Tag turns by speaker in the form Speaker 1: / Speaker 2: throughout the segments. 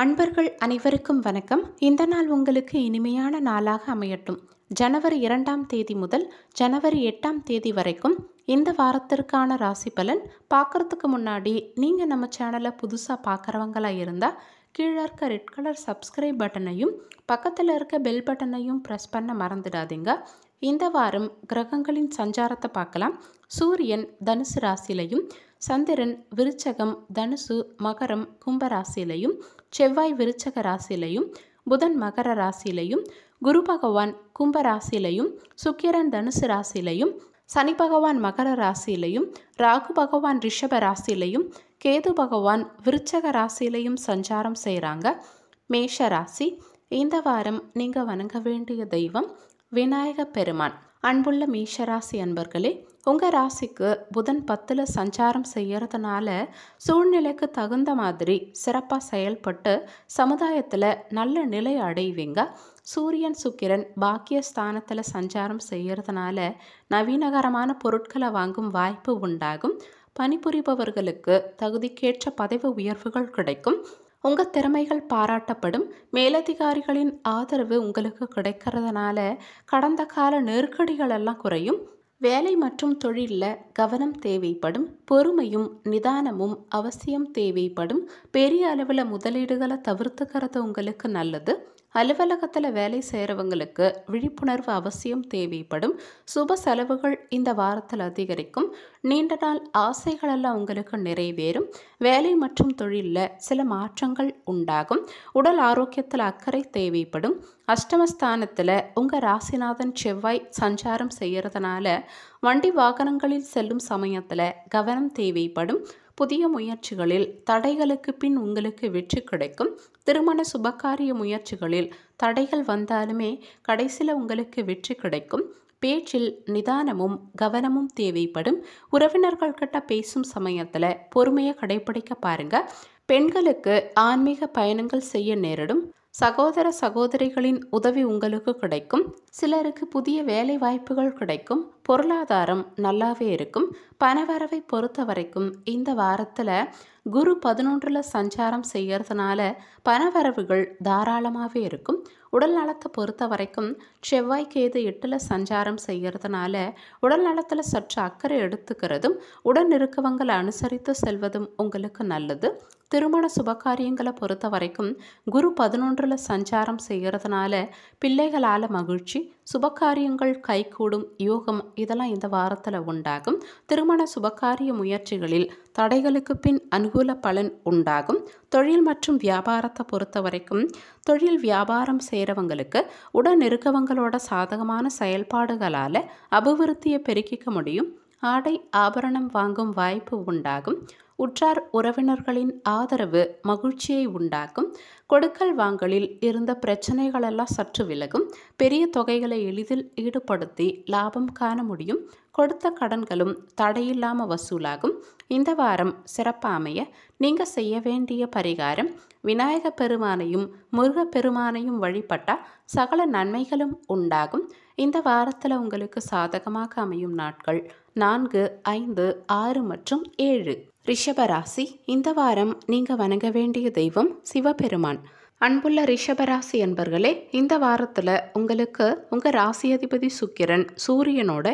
Speaker 1: அன்பர்கள் அனைவருக்கும் வணக்கம் இந்த நாள் உங்களுக்கு இனிமையான நாளாக அமையட்டும் ஜனவரி இரண்டாம் தேதி முதல் ஜனவரி எட்டாம் தேதி வரைக்கும் இந்த வாரத்திற்கான ராசி பலன் பார்க்குறதுக்கு முன்னாடி நீங்கள் நம்ம சேனலை புதுசாக பார்க்குறவங்களாக இருந்தால் கீழே இருக்க ரெட் கலர் சப்ஸ்கிரைப் பட்டனையும் பக்கத்தில் இருக்க பெல் பட்டனையும் ப்ரெஸ் பண்ண மறந்துடாதீங்க இந்த வாரம் கிரகங்களின் சஞ்சாரத்தை பார்க்கலாம் சூரியன் தனுசு ராசியிலையும் சந்திரன் விருச்சகம் தனுசு மகரம் கும்ப ராசியிலையும் செவ்வாய் விருச்சக ராசிலையும் புதன் மகர ராசிலையும் குரு பகவான் கும்ப ராசியிலையும் சுக்கிரன் தனுசு ராசிலையும் சனி பகவான் மகர ராசியிலையும் ராகு பகவான் ரிஷப ராசியிலையும் கேது பகவான் விருச்சக ராசியிலையும் சஞ்சாரம் செய்கிறாங்க மேஷ ராசி இந்த வாரம் நீங்கள் வணங்க வேண்டிய தெய்வம் விநாயக பெருமான் அன்புள்ள மேஷராசி அன்பர்களே உங்கள் ராசிக்கு புதன் பத்தில் சஞ்சாரம் செய்கிறதுனால சூழ்நிலைக்கு தகுந்த மாதிரி சிறப்பாக செயல்பட்டு சமுதாயத்தில் நல்ல நிலை அடைவீங்க சூரியன் சுக்கிரன் பாக்கியஸ்தானத்தில் சஞ்சாரம் செய்கிறதுனால நவீனகரமான பொருட்களை வாங்கும் வாய்ப்பு உண்டாகும் பணிபுரிபவர்களுக்கு தகுதிக்கேற்ற பதவி உயர்வுகள் கிடைக்கும் உங்கள் திறமைகள் பாராட்டப்படும் மேலதிகாரிகளின் ஆதரவு உங்களுக்கு கிடைக்கிறதுனால கடந்த கால நெருக்கடிகள் எல்லாம் குறையும் வேலை மற்றும் தொழிலில் கவனம் தேவைப்படும் பொறுமையும் நிதானமும் அவசியம் தேவைப்படும் பெரிய அளவில் முதலீடுகளை தவிர்த்துக்கிறது உங்களுக்கு நல்லது அலுவலகத்தில் வேலை செய்கிறவங்களுக்கு விழிப்புணர்வு அவசியம் தேவைப்படும் சுப செலவுகள் இந்த வாரத்தில் அதிகரிக்கும் நீண்ட நாள் ஆசைகளெல்லாம் உங்களுக்கு நிறைவேறும் வேலை மற்றும் தொழிலில் சில மாற்றங்கள் உண்டாகும் உடல் ஆரோக்கியத்தில் அக்கறை தேவைப்படும் அஷ்டமஸ்தானத்தில் உங்கள் ராசிநாதன் செவ்வாய் சஞ்சாரம் செய்கிறதுனால வண்டி வாகனங்களில் செல்லும் சமயத்தில் கவனம் தேவைப்படும் புதிய முயற்சிகளில் தடைகளுக்கு பின் உங்களுக்கு வெற்றி கிடைக்கும் திருமண சுபகாரிய முயற்சிகளில் தடைகள் வந்தாலுமே கடைசியில் உங்களுக்கு வெற்றி கிடைக்கும் பேச்சில் நிதானமும் கவனமும் தேவைப்படும் உறவினர்கள் கிட்ட பேசும் சமயத்தில் பொறுமையை கடைபிடிக்க பாருங்க பெண்களுக்கு ஆன்மீக பயணங்கள் செய்ய நேரிடும் சகோதர சகோதரிகளின் உதவி உங்களுக்கு கிடைக்கும் சிலருக்கு புதிய வேலை வாய்ப்புகள் கிடைக்கும் பொருளாதாரம் நல்லாவே இருக்கும் பணவரவை பொறுத்த வரைக்கும் இந்த வாரத்தில் குரு பதினொன்றில் சஞ்சாரம் செய்கிறதுனால பணவரவுகள் தாராளமாகவே இருக்கும் உடல் நலத்தை பொறுத்த வரைக்கும் செவ்வாய்க்கேது எட்டில் சஞ்சாரம் செய்கிறதுனால உடல் நலத்தில் சற்று அக்கறை எடுத்துக்கிறதும் உடன் இருக்கவங்களை அனுசரித்து செல்வதும் உங்களுக்கு நல்லது திருமண சுபகாரியங்களை பொறுத்த வரைக்கும் குரு பதினொன்றில் சஞ்சாரம் செய்கிறதுனால பிள்ளைகளால் மகிழ்ச்சி சுபகாரியங்கள் கைகூடும் யோகம் இதெல்லாம் இந்த வாரத்தில் உண்டாகும் திருமண சுபகாரிய முயற்சிகளில் தடைகளுக்கு பின் அனுகூல பலன் உண்டாகும் தொழில் மற்றும் வியாபாரத்தை பொறுத்த வரைக்கும் தொழில் வியாபாரம் செய்கிறவங்களுக்கு உடன் இருக்கவங்களோட சாதகமான செயல்பாடுகளால் அபிவிருத்தியை பெருக்கிக்க முடியும் ஆடை ஆபரணம் வாங்கும் வாய்ப்பு உண்டாகும் உற்றார் உறவினர்களின் ஆதரவு மகிழ்ச்சியை உண்டாக்கும் கொடுக்கல் வாங்கலில் இருந்த பிரச்சனைகளெல்லாம் சற்று விலகும் பெரிய தொகைகளை எளிதில் ஈடுபடுத்தி லாபம் காண முடியும் கொடுத்த கடன்களும் தடையில்லாமல் வசூலாகும் இந்த வாரம் சிறப்பாமைய நீங்கள் செய்ய வேண்டிய பரிகாரம் விநாயக பெருமானையும் முருக பெருமானையும் வழிபட்டால் சகல நன்மைகளும் உண்டாகும் இந்த வாரத்தில் உங்களுக்கு சாதகமாக அமையும் நாட்கள் நான்கு ஐந்து ஆறு மற்றும் ஏழு ரிஷபராசி இந்த வாரம் நீங்கள் வணங்க வேண்டிய தெய்வம் சிவபெருமான் அன்புள்ள ரிஷபராசி என்பர்களே இந்த வாரத்தில் உங்களுக்கு உங்கள் ராசி அதிபதி சுக்கிரன் சூரியனோட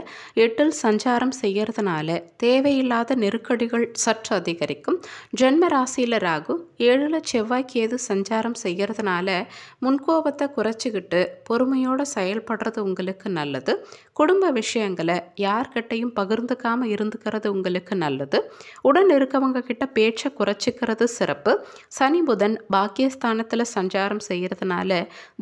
Speaker 1: எட்டில் சஞ்சாரம் செய்கிறதுனால தேவையில்லாத நெருக்கடிகள் சற்று அதிகரிக்கும் ஜென்ம ராசியில் ராகு ஏழில் செவ்வாய்க்கேது சஞ்சாரம் செய்கிறதுனால முன்கோபத்தை குறைச்சிக்கிட்டு பொறுமையோடு செயல்படுறது உங்களுக்கு நல்லது குடும்ப விஷயங்களை யார்கிட்டையும் பகிர்ந்துக்காமல் இருந்துக்கிறது உங்களுக்கு நல்லது உடன் இருக்கவங்க கிட்ட பேச்சை குறைச்சிக்கிறது சிறப்பு சனி புதன் பாக்கியஸ்தானத்தில் சஞ்சாரம் செய்கிறதுனால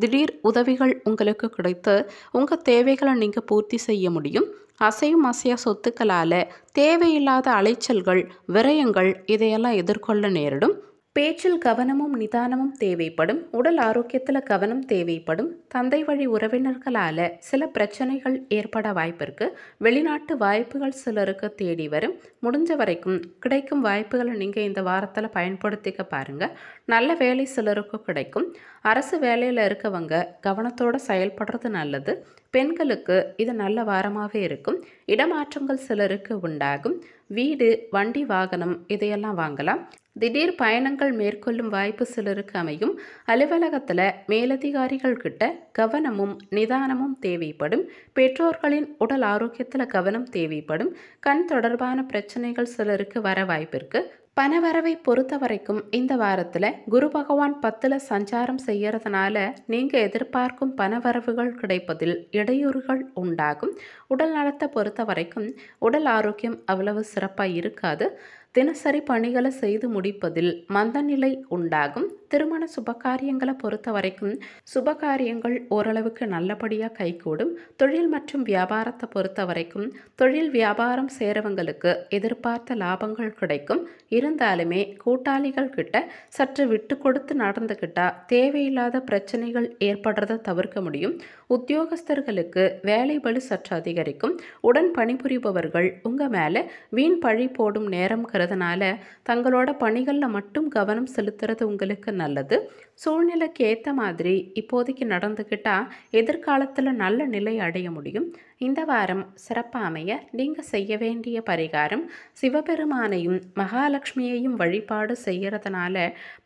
Speaker 1: திடீர் உதவிகள் உங்களுக்கு கிடைத்து உங்கள் தேவைகளை நீங்கள் பூர்த்தி செய்ய முடியும் அசையும் அசையா சொத்துக்களால் தேவையில்லாத அலைச்சல்கள் விரயங்கள் இதையெல்லாம் எதிர்கொள்ள நேரிடும் பேச்சில் கவனமும் நிதானமும் தேவைப்படும் உடல் ஆரோக்கியத்தில் கவனம் தேவைப்படும் தந்தை வழி உறவினர்களால் சில பிரச்சனைகள் ஏற்பட வாய்ப்பிற்கு வெளிநாட்டு வாய்ப்புகள் சிலருக்கு தேடி வரும் முடிஞ்ச வரைக்கும் கிடைக்கும் வாய்ப்புகளை நீங்கள் இந்த வாரத்தில் பயன்படுத்திக்க பாருங்கள் நல்ல வேலை சிலருக்கு கிடைக்கும் அரசு வேலையில் இருக்கவங்க கவனத்தோடு செயல்படுறது நல்லது பெண்களுக்கு இது நல்ல வாரமாகவே இருக்கும் இடமாற்றங்கள் சிலருக்கு உண்டாகும் வீடு வண்டி வாகனம் இதையெல்லாம் வாங்கலாம் திடீர் பயணங்கள் மேற்கொள்ளும் வாய்ப்பு சிலருக்கு அமையும் அலுவலகத்தில் மேலதிகாரிகள் கிட்ட கவனமும் நிதானமும் தேவைப்படும் பெற்றோர்களின் உடல் ஆரோக்கியத்தில் கவனம் தேவைப்படும் கண் தொடர்பான பிரச்சனைகள் சிலருக்கு வர வாய்ப்பிற்கு பணவரவை பொறுத்த வரைக்கும் இந்த வாரத்தில் குரு பகவான் பத்தில் சஞ்சாரம் செய்கிறதுனால நீங்கள் எதிர்பார்க்கும் பணவரவுகள் கிடைப்பதில் இடையூறுகள் உண்டாகும் உடல் நலத்தை பொறுத்த வரைக்கும் உடல் ஆரோக்கியம் அவ்வளவு சிறப்பாக இருக்காது தினசரி பணிகளை செய்து முடிப்பதில் மந்தநிலை உண்டாகும் திருமண சுபகாரியங்களை பொறுத்த வரைக்கும் சுபகாரியங்கள் ஓரளவுக்கு நல்லபடியாக கைகூடும் தொழில் மற்றும் வியாபாரத்தை பொறுத்த வரைக்கும் தொழில் வியாபாரம் சேரவங்களுக்கு எதிர்பார்த்த லாபங்கள் கிடைக்கும் இருந்தாலுமே கூட்டாளிகள் கிட்ட சற்று விட்டு கொடுத்து நடந்துக்கிட்டா தேவையில்லாத பிரச்சனைகள் ஏற்படுறதை தவிர்க்க முடியும் உத்தியோகஸ்தர்களுக்கு வேலை பலு சற்று அதிகரிக்கும் உடன் பணிபுரிபவர்கள் உங்கள் மேலே வீண் பழி போடும் நேரம்ங்கிறதுனால தங்களோட பணிகளில் மட்டும் கவனம் செலுத்துறது உங்களுக்கு நல்லது சூழ்நிலைக்கு ஏற்ற மாதிரி இப்போதைக்கு நடந்துக்கிட்டால் எதிர்காலத்தில் நல்ல நிலை அடைய முடியும் இந்த வாரம் சிறப்பாக அமைய நீங்கள் செய்ய வேண்டிய பரிகாரம் சிவபெருமானையும் மகாலட்சுமியையும் வழிபாடு செய்கிறதுனால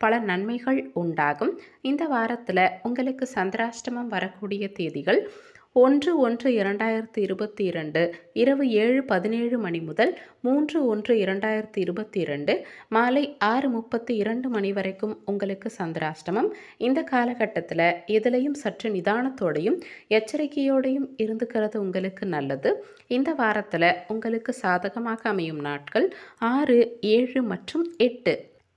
Speaker 1: பல நன்மைகள் உண்டாகும் இந்த வாரத்தில் உங்களுக்கு சந்திராஷ்டமம் வரக்கூடிய தேதிகள் ஒன்று ஒன்று இரண்டாயிரத்தி இருபத்தி இரண்டு இரவு ஏழு பதினேழு மணி முதல் மூன்று ஒன்று இரண்டாயிரத்தி இருபத்தி இரண்டு மாலை ஆறு முப்பத்தி இரண்டு மணி வரைக்கும் உங்களுக்கு சந்திராஷ்டமம் இந்த காலகட்டத்தில் எதிலையும் சற்று நிதானத்தோடையும் எச்சரிக்கையோடையும் இருந்துக்கிறது உங்களுக்கு நல்லது இந்த வாரத்தில் உங்களுக்கு சாதகமாக அமையும் நாட்கள் ஆறு ஏழு மற்றும் எட்டு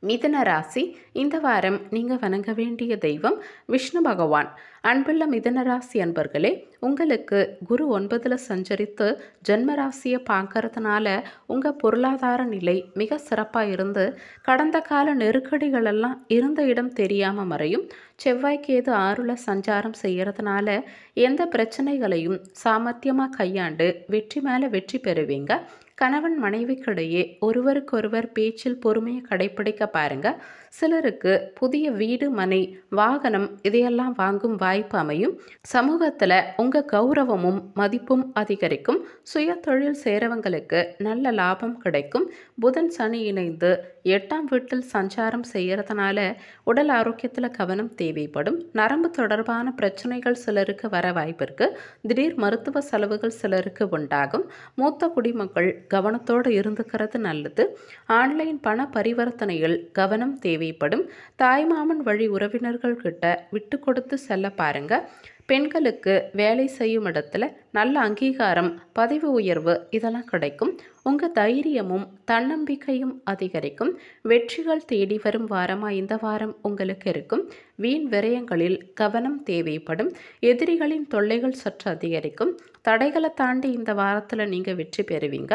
Speaker 1: மிதன ராசி இந்த வாரம் நீங்கள் வணங்க வேண்டிய தெய்வம் விஷ்ணு பகவான் அன்புள்ள மிதன ராசி அன்பர்களே உங்களுக்கு குரு ஒன்பதில் சஞ்சரித்து ஜென்ம ராசியை பார்க்கறதுனால உங்கள் பொருளாதார நிலை மிக சிறப்பாக இருந்து கடந்த கால நெருக்கடிகளெல்லாம் இருந்த இடம் தெரியாமல் மறையும் செவ்வாய்க்கேது ஆறுல சஞ்சாரம் செய்கிறதுனால எந்த பிரச்சனைகளையும் சாமர்த்தியமாக கையாண்டு வெற்றி மேலே வெற்றி பெறுவீங்க கணவன் மனைவிக்கிடையே ஒருவருக்கொருவர் பேச்சில் பொறுமையை கடைபிடிக்க பாருங்க சிலருக்கு புதிய வீடு மனை வாகனம் இதையெல்லாம் வாங்கும் வாய்ப்பு அமையும் சமூகத்தில் உங்கள் கௌரவமும் மதிப்பும் அதிகரிக்கும் சுய தொழில் சேரவங்களுக்கு நல்ல லாபம் கிடைக்கும் புதன் சனி இணைந்து எட்டாம் வீட்டில் சஞ்சாரம் செய்கிறதுனால உடல் ஆரோக்கியத்தில் கவனம் தேவைப்படும் நரம்பு தொடர்பான பிரச்சனைகள் சிலருக்கு வர வாய்ப்பிற்கு திடீர் மருத்துவ செலவுகள் சிலருக்கு உண்டாகும் மூத்த குடிமக்கள் கவனத்தோடு இருந்துக்கிறது நல்லது ஆன்லைன் பண பரிவர்த்தனையில் கவனம் தேவைப்படும் தாய்மாமன் வழி உறவினர்கள் கிட்ட விட்டு கொடுத்து செல்ல பாருங்கள் பெண்களுக்கு வேலை செய்யும் இடத்துல நல்ல அங்கீகாரம் பதவி உயர்வு இதெல்லாம் கிடைக்கும் உங்கள் தைரியமும் தன்னம்பிக்கையும் அதிகரிக்கும் வெற்றிகள் தேடி வரும் வாரமாக இந்த வாரம் உங்களுக்கு இருக்கும் வீண் விரயங்களில் கவனம் தேவைப்படும் எதிரிகளின் தொல்லைகள் சற்று அதிகரிக்கும் தடைகளை தாண்டி இந்த வாரத்தில் நீங்கள் வெற்றி பெறுவீங்க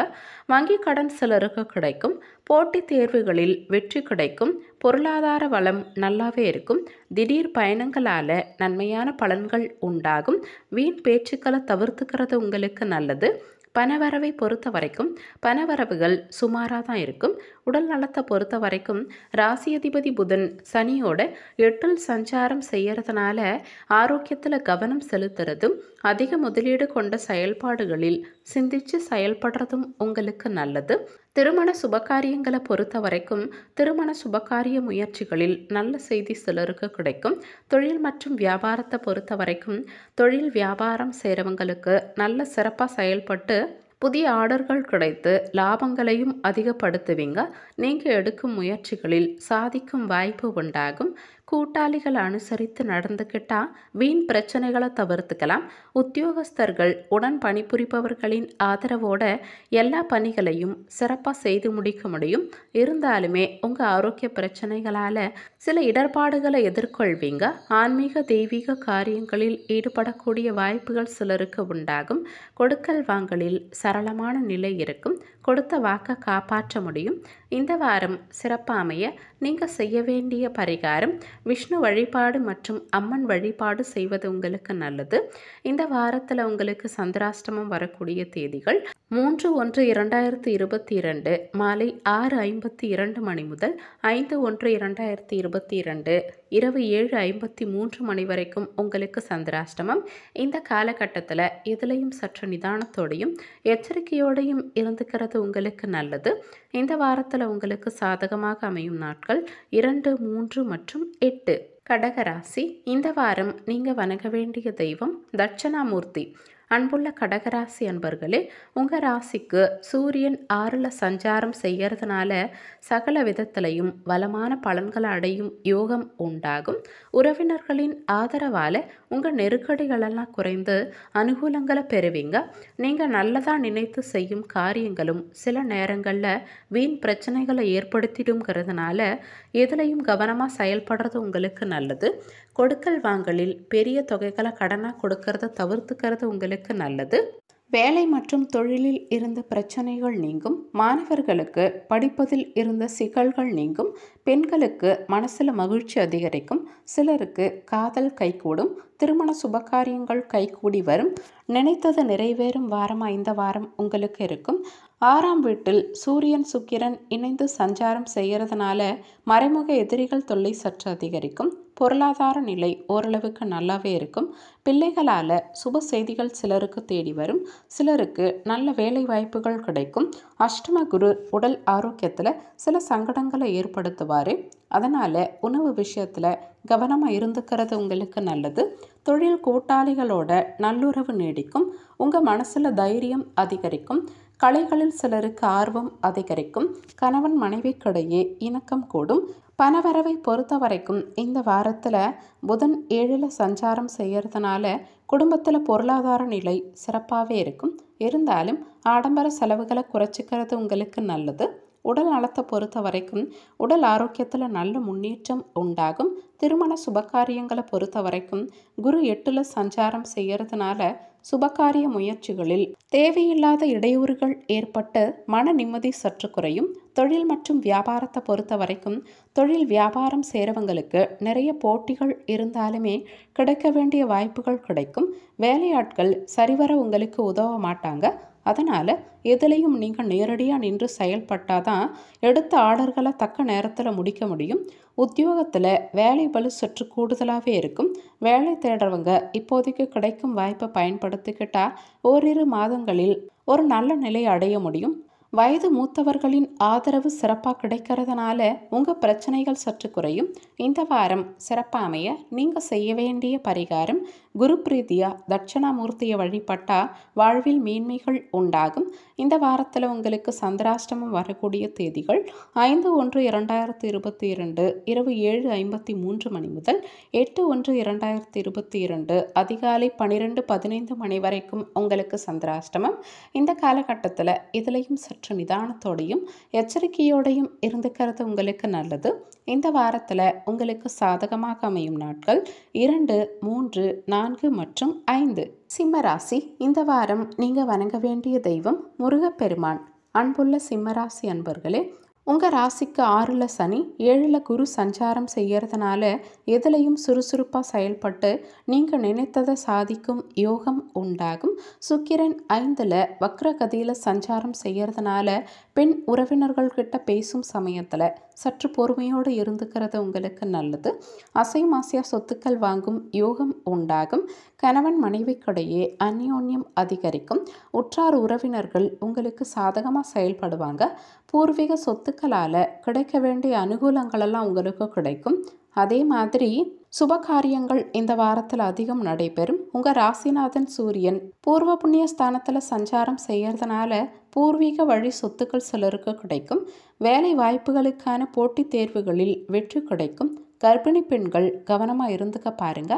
Speaker 1: வங்கி கடன் சிலருக்கு கிடைக்கும் போட்டித் தேர்வுகளில் வெற்றி கிடைக்கும் பொருளாதார வளம் நல்லாவே இருக்கும் திடீர் பயணங்களால் நன்மையான பலன்கள் உண்டாகும் வீண் பேச்சுக்களை தவிர்த்துக்கிறது உங்களுக்கு நல்லது பணவரவை பொறுத்த வரைக்கும் பணவரவுகள் சுமாராக தான் இருக்கும் உடல் நலத்தை பொறுத்த வரைக்கும் ராசியதிபதி புதன் சனியோட எட்டில் சஞ்சாரம் செய்கிறதுனால ஆரோக்கியத்தில் கவனம் செலுத்துறதும் அதிக முதலீடு கொண்ட செயல்பாடுகளில் சிந்திச்சு செயல்படுறதும் உங்களுக்கு நல்லது திருமண சுபகாரியங்களை பொறுத்த வரைக்கும் திருமண சுபகாரிய முயற்சிகளில் நல்ல செய்தி சிலருக்கு கிடைக்கும் தொழில் மற்றும் வியாபாரத்தை பொறுத்த வரைக்கும் தொழில் வியாபாரம் செய்கிறவங்களுக்கு நல்ல சிறப்பாக செயல்பட்டு புதிய ஆர்டர்கள் கிடைத்து லாபங்களையும் அதிகப்படுத்துவீங்க நீங்கள் எடுக்கும் முயற்சிகளில் சாதிக்கும் வாய்ப்பு உண்டாகும் கூட்டாளிகள் அனுசரித்து நடந்துக்கிட்டால் வீண் பிரச்சனைகளை தவிர்த்துக்கலாம் உத்தியோகஸ்தர்கள் உடன் பணிபுரிபவர்களின் ஆதரவோட எல்லா பணிகளையும் சிறப்பாக செய்து முடிக்க முடியும் இருந்தாலுமே உங்கள் ஆரோக்கிய பிரச்சனைகளால் சில இடர்பாடுகளை எதிர்கொள்வீங்க ஆன்மீக தெய்வீக காரியங்களில் ஈடுபடக்கூடிய வாய்ப்புகள் சிலருக்கு உண்டாகும் கொடுக்கல் வாங்கலில் சரளமான நிலை இருக்கும் கொடுத்த வாக்கை காப்பாற்ற முடியும் இந்த வாரம் சிறப்பாமைய நீங்கள் செய்ய வேண்டிய பரிகாரம் விஷ்ணு வழிபாடு மற்றும் அம்மன் வழிபாடு செய்வது உங்களுக்கு நல்லது இந்த வாரத்தில் உங்களுக்கு சந்திராஷ்டமம் வரக்கூடிய தேதிகள் மூன்று ஒன்று இரண்டாயிரத்தி இருபத்தி இரண்டு மாலை ஆறு ஐம்பத்தி இரண்டு மணி முதல் ஐந்து ஒன்று இரண்டாயிரத்தி இருபத்தி இரண்டு இரவு ஏழு ஐம்பத்தி மூன்று மணி வரைக்கும் உங்களுக்கு சந்திராஷ்டமம் இந்த காலகட்டத்தில் எதுலேயும் சற்று நிதானத்தோடையும் எச்சரிக்கையோடையும் இருந்துக்கிறது உங்களுக்கு நல்லது இந்த வாரத்தில் உங்களுக்கு சாதகமாக அமையும் நாட்கள் இரண்டு மூன்று மற்றும் எட்டு கடகராசி இந்த வாரம் நீங்கள் வணங்க வேண்டிய தெய்வம் தட்சணாமூர்த்தி அன்புள்ள கடகராசி அன்பர்களே உங்கள் ராசிக்கு சூரியன் ஆறில் சஞ்சாரம் செய்கிறதுனால சகல விதத்திலையும் வளமான பலன்களை அடையும் யோகம் உண்டாகும் உறவினர்களின் ஆதரவால் உங்கள் நெருக்கடிகளெல்லாம் குறைந்து அனுகூலங்களை பெறுவீங்க நீங்கள் நல்லதாக நினைத்து செய்யும் காரியங்களும் சில நேரங்களில் வீண் பிரச்சனைகளை ஏற்படுத்திடுங்கிறதுனால எதுலையும் கவனமாக செயல்படுறது உங்களுக்கு நல்லது கொடுக்கல் வாங்கலில் பெரிய தொகைகளை கடனாக கொடுக்கறத தவிர்த்துக்கிறது உங்களுக்கு நல்லது வேலை மற்றும் தொழிலில் இருந்த பிரச்சனைகள் நீங்கும் மாணவர்களுக்கு படிப்பதில் இருந்த சிக்கல்கள் நீங்கும் பெண்களுக்கு மனசில் மகிழ்ச்சி அதிகரிக்கும் சிலருக்கு காதல் கைகூடும் திருமண சுபகாரியங்கள் கைகூடி வரும் நினைத்தது நிறைவேறும் வாரமாக இந்த வாரம் உங்களுக்கு இருக்கும் ஆறாம் வீட்டில் சூரியன் சுக்கிரன் இணைந்து சஞ்சாரம் செய்கிறதுனால மறைமுக எதிரிகள் தொல்லை சற்று அதிகரிக்கும் பொருளாதார நிலை ஓரளவுக்கு நல்லாவே இருக்கும் பிள்ளைகளால் சுப செய்திகள் சிலருக்கு தேடி வரும் சிலருக்கு நல்ல வேலை வாய்ப்புகள் கிடைக்கும் அஷ்டம குரு உடல் ஆரோக்கியத்தில் சில சங்கடங்களை ஏற்படுத்துவார் அதனால் உணவு விஷயத்தில் கவனமாக இருந்துக்கிறது உங்களுக்கு நல்லது தொழில் கூட்டாளிகளோட நல்லுறவு நீடிக்கும் உங்கள் மனசில் தைரியம் அதிகரிக்கும் கலைகளில் சிலருக்கு ஆர்வம் அதிகரிக்கும் கணவன் மனைவிக்கிடையே இணக்கம் கூடும் பணவரவை பொறுத்த வரைக்கும் இந்த வாரத்தில் புதன் ஏழில் சஞ்சாரம் செய்கிறதுனால குடும்பத்தில் பொருளாதார நிலை சிறப்பாகவே இருக்கும் இருந்தாலும் ஆடம்பர செலவுகளை குறைச்சிக்கிறது உங்களுக்கு நல்லது உடல் நலத்தை பொறுத்த வரைக்கும் உடல் ஆரோக்கியத்தில் நல்ல முன்னேற்றம் உண்டாகும் திருமண சுபகாரியங்களை பொறுத்த வரைக்கும் குரு எட்டில் சஞ்சாரம் செய்கிறதுனால சுபகாரிய முயற்சிகளில் தேவையில்லாத இடையூறுகள் ஏற்பட்டு மன நிம்மதி சற்று குறையும் தொழில் மற்றும் வியாபாரத்தை பொறுத்த வரைக்கும் தொழில் வியாபாரம் சேரவங்களுக்கு நிறைய போட்டிகள் இருந்தாலுமே கிடைக்க வேண்டிய வாய்ப்புகள் கிடைக்கும் வேலையாட்கள் சரிவர உங்களுக்கு உதவ மாட்டாங்க அதனால் எதுலேயும் நீங்கள் நேரடியாக நின்று செயல்பட்டால் தான் எடுத்த ஆர்டர்களை தக்க நேரத்தில் முடிக்க முடியும் உத்தியோகத்தில் வேலை பலு சற்று கூடுதலாகவே இருக்கும் வேலை தேடுறவங்க இப்போதைக்கு கிடைக்கும் வாய்ப்பை பயன்படுத்திக்கிட்டால் ஓரிரு மாதங்களில் ஒரு நல்ல நிலை அடைய முடியும் வயது மூத்தவர்களின் ஆதரவு சிறப்பாக கிடைக்கிறதுனால உங்கள் பிரச்சனைகள் சற்று குறையும் இந்த வாரம் சிறப்பாக அமைய நீங்கள் செய்ய வேண்டிய பரிகாரம் குரு பிரீதியா தட்சணாமூர்த்தியை வழிபட்டா வாழ்வில் மேன்மைகள் உண்டாகும் இந்த வாரத்தில் உங்களுக்கு சந்திராஷ்டமம் வரக்கூடிய தேதிகள் ஐந்து ஒன்று இரண்டாயிரத்தி இருபத்தி இரண்டு இரவு ஏழு ஐம்பத்தி மூன்று மணி முதல் எட்டு ஒன்று இரண்டாயிரத்தி இருபத்தி இரண்டு அதிகாலை பனிரெண்டு பதினைந்து மணி வரைக்கும் உங்களுக்கு சந்திராஷ்டமம் இந்த காலகட்டத்தில் இதிலையும் சற்று நிதானத்தோடையும் எச்சரிக்கையோடையும் இருந்துக்கிறது உங்களுக்கு நல்லது இந்த வாரத்தில் உங்களுக்கு சாதகமாக அமையும் நாட்கள் இரண்டு மூன்று நான்கு மற்றும் ஐந்து சிம்மராசி இந்த வாரம் நீங்கள் வணங்க வேண்டிய தெய்வம் முருகப்பெருமான் அன்புள்ள சிம்மராசி அன்பர்களே உங்கள் ராசிக்கு ஆறில் சனி ஏழில் குரு சஞ்சாரம் செய்கிறதுனால எதுலையும் சுறுசுறுப்பாக செயல்பட்டு நீங்கள் நினைத்ததை சாதிக்கும் யோகம் உண்டாகும் சுக்கிரன் ஐந்தில் வக்ரகதியில் சஞ்சாரம் செய்கிறதுனால பெண் உறவினர்கள்கிட்ட பேசும் சமயத்தில் சற்று பொறுமையோடு இருந்துக்கிறது உங்களுக்கு நல்லது அசை மாசியாக சொத்துக்கள் வாங்கும் யோகம் உண்டாகும் கணவன் மனைவிக்கிடையே அந்யோன்யம் அதிகரிக்கும் உற்றார் உறவினர்கள் உங்களுக்கு சாதகமாக செயல்படுவாங்க பூர்வீக சொத்துக்களால் கிடைக்க வேண்டிய அனுகூலங்களெல்லாம் உங்களுக்கு கிடைக்கும் அதே மாதிரி சுபகாரியங்கள் இந்த வாரத்தில் அதிகம் நடைபெறும் உங்கள் ராசிநாதன் சூரியன் பூர்வ புண்ணிய ஸ்தானத்தில் சஞ்சாரம் செய்கிறதுனால பூர்வீக வழி சொத்துக்கள் சிலருக்கு கிடைக்கும் வேலை வாய்ப்புகளுக்கான போட்டித் தேர்வுகளில் வெற்றி கிடைக்கும் கர்ப்பிணி பெண்கள் கவனமாக இருந்துக்க பாருங்க